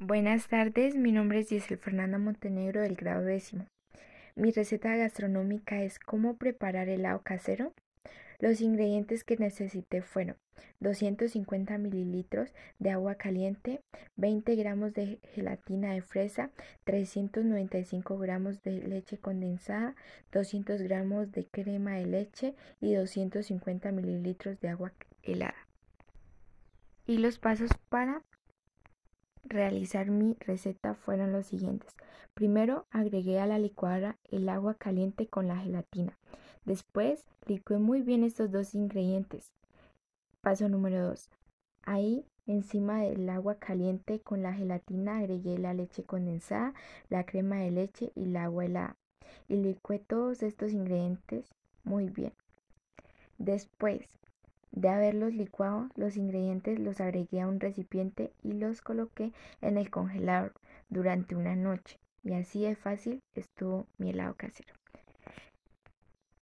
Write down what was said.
Buenas tardes, mi nombre es Giselle Fernanda Montenegro del grado décimo. Mi receta gastronómica es cómo preparar helado casero. Los ingredientes que necesité fueron 250 mililitros de agua caliente, 20 gramos de gelatina de fresa, 395 gramos de leche condensada, 200 gramos de crema de leche y 250 mililitros de agua helada. Y los pasos para realizar mi receta fueron los siguientes. Primero agregué a la licuadora el agua caliente con la gelatina. Después licué muy bien estos dos ingredientes. Paso número 2. Ahí encima del agua caliente con la gelatina agregué la leche condensada, la crema de leche y la agua helada. Y licué todos estos ingredientes muy bien. Después de haberlos licuado, los ingredientes los agregué a un recipiente y los coloqué en el congelador durante una noche. Y así de fácil estuvo mi helado casero.